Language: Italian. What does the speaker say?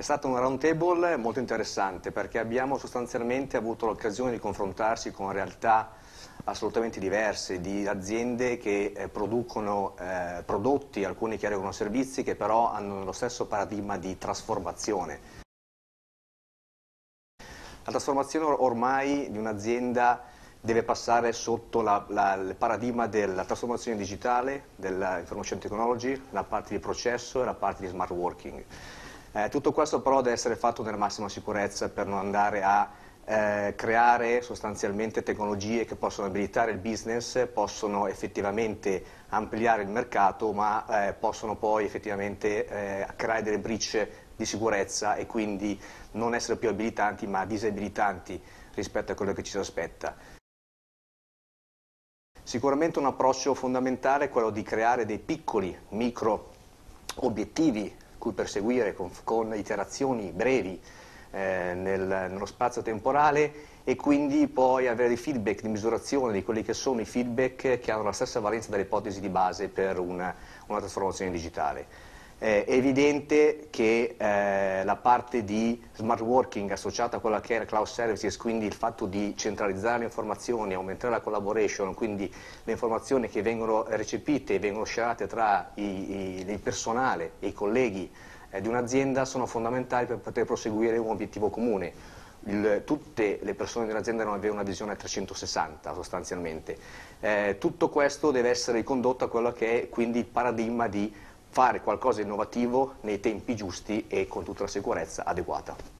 È stato un round table molto interessante perché abbiamo sostanzialmente avuto l'occasione di confrontarsi con realtà assolutamente diverse, di aziende che eh, producono eh, prodotti, alcuni che erogano servizi, che però hanno lo stesso paradigma di trasformazione. La trasformazione ormai di un'azienda deve passare sotto la, la, il paradigma della trasformazione digitale, dell'information technology, la parte di processo e la parte di smart working. Eh, tutto questo però deve essere fatto nella massima sicurezza per non andare a eh, creare sostanzialmente tecnologie che possono abilitare il business, possono effettivamente ampliare il mercato, ma eh, possono poi effettivamente eh, creare delle bricce di sicurezza e quindi non essere più abilitanti ma disabilitanti rispetto a quello che ci si aspetta. Sicuramente un approccio fondamentale è quello di creare dei piccoli, micro obiettivi cui perseguire con, con iterazioni brevi eh, nel, nello spazio temporale e quindi poi avere dei feedback di misurazione di quelli che sono i feedback che hanno la stessa valenza dell'ipotesi di base per una, una trasformazione digitale è evidente che eh, la parte di smart working associata a quella che era cloud services, quindi il fatto di centralizzare le informazioni, aumentare la collaboration, quindi le informazioni che vengono recepite e vengono scelate tra i, i, il personale e i colleghi eh, di un'azienda sono fondamentali per poter proseguire un obiettivo comune. Il, tutte le persone dell'azienda devono avere una visione a 360 sostanzialmente. Eh, tutto questo deve essere ricondotto a quello che è quindi il paradigma di fare qualcosa di innovativo nei tempi giusti e con tutta la sicurezza adeguata.